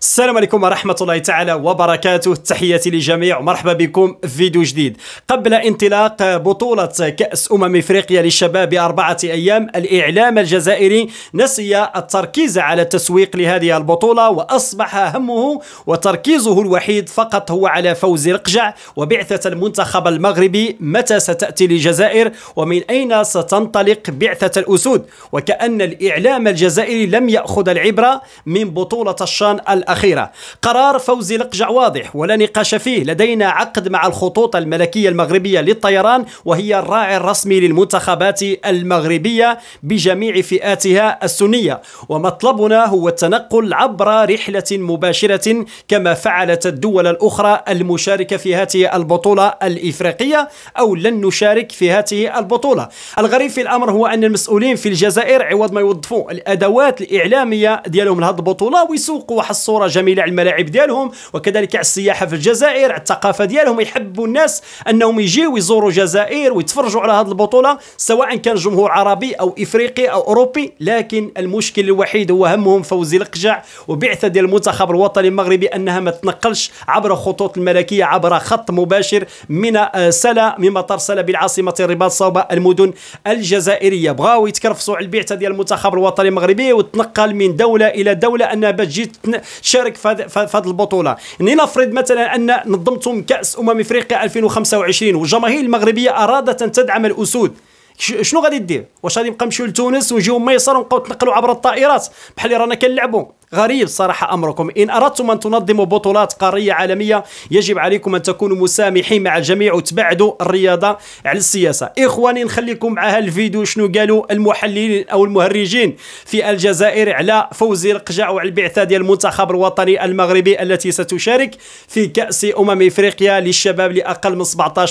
السلام عليكم ورحمة الله تعالى وبركاته تحياتي للجميع ومرحبا بكم في فيديو جديد قبل انطلاق بطولة كأس أمم إفريقيا للشباب بأربعة أيام الإعلام الجزائري نسي التركيز على التسويق لهذه البطولة وأصبح همه وتركيزه الوحيد فقط هو على فوز القجع وبعثة المنتخب المغربي متى ستأتي للجزائر ومن أين ستنطلق بعثة الأسود وكأن الإعلام الجزائري لم يأخذ العبرة من بطولة الشان الأخيرة قرار فوزي لقجع واضح ولا نقاش فيه لدينا عقد مع الخطوط الملكية المغربية للطيران وهي الراعي الرسمي للمنتخبات المغربية بجميع فئاتها السنية ومطلبنا هو التنقل عبر رحلة مباشرة كما فعلت الدول الأخرى المشاركة في هذه البطولة الإفريقية أو لن نشارك في هذه البطولة الغريب في الأمر هو أن المسؤولين في الجزائر عوض ما يوظفوا الأدوات الإعلامية ديالهم لهذه البطولة ويسوقوا واحد الصورة صوره جميله على الملاعب ديالهم وكذلك على السياحه في الجزائر على الثقافه ديالهم يحبوا الناس انهم يجيو يزوروا الجزائر ويتفرجوا على هذه البطوله سواء كان جمهور عربي او افريقي او اوروبي لكن المشكل الوحيد هو همهم فوز القجع وبعثه ديال المنتخب الوطني المغربي انها ما تنقلش عبر خطوط الملكيه عبر خط مباشر من آه، سلا من مطار سلا بالعاصمه الرباط صوب المدن الجزائريه بغاو يتكرفصوا على البعثه ديال المنتخب الوطني المغربي وتنقل من دوله الى دوله انها باش تجي تشارك في هذه البطوله لنفرض مثلا ان نظمتم كاس امم افريقيا 2025 والجماهير المغربيه ارادت ان تدعم الاسود شنو غادي دير واش غادي نبقى نمشيو لتونس ونجيو ميسر ونبقاو تنقلوا عبر الطائرات بحال اللي رانا كنلعبوا غريب صراحة أمركم إن أردتم أن تنظموا بطولات قارية عالمية يجب عليكم أن تكونوا مسامحين مع الجميع وتبعدوا الرياضة على السياسة إخواني نخليكم مع هالفيديو شنو قالوا المحللين أو المهرجين في الجزائر على فوز القجع وعلى البعثة ديال المنتخب الوطني المغربي التي ستشارك في كأس أمم إفريقيا للشباب لأقل من 17